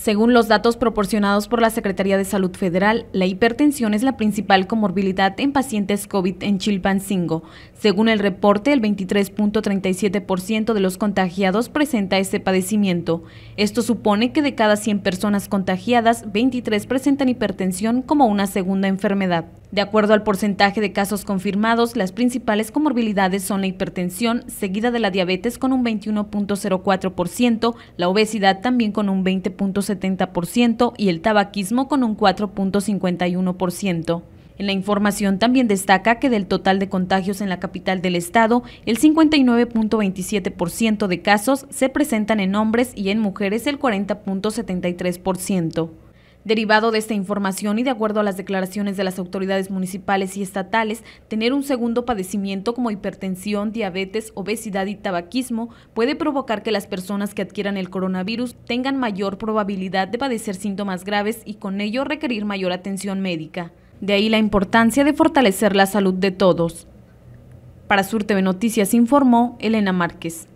Según los datos proporcionados por la Secretaría de Salud Federal, la hipertensión es la principal comorbilidad en pacientes COVID en Chilpancingo. Según el reporte, el 23.37% de los contagiados presenta este padecimiento. Esto supone que de cada 100 personas contagiadas, 23 presentan hipertensión como una segunda enfermedad. De acuerdo al porcentaje de casos confirmados, las principales comorbilidades son la hipertensión, seguida de la diabetes con un 21.04%, la obesidad también con un 20.0%, 70% y el tabaquismo con un 4.51%. En la información también destaca que del total de contagios en la capital del estado, el 59.27% de casos se presentan en hombres y en mujeres el 40.73%. Derivado de esta información y de acuerdo a las declaraciones de las autoridades municipales y estatales, tener un segundo padecimiento como hipertensión, diabetes, obesidad y tabaquismo puede provocar que las personas que adquieran el coronavirus tengan mayor probabilidad de padecer síntomas graves y con ello requerir mayor atención médica. De ahí la importancia de fortalecer la salud de todos. Para Sur TV Noticias informó Elena Márquez.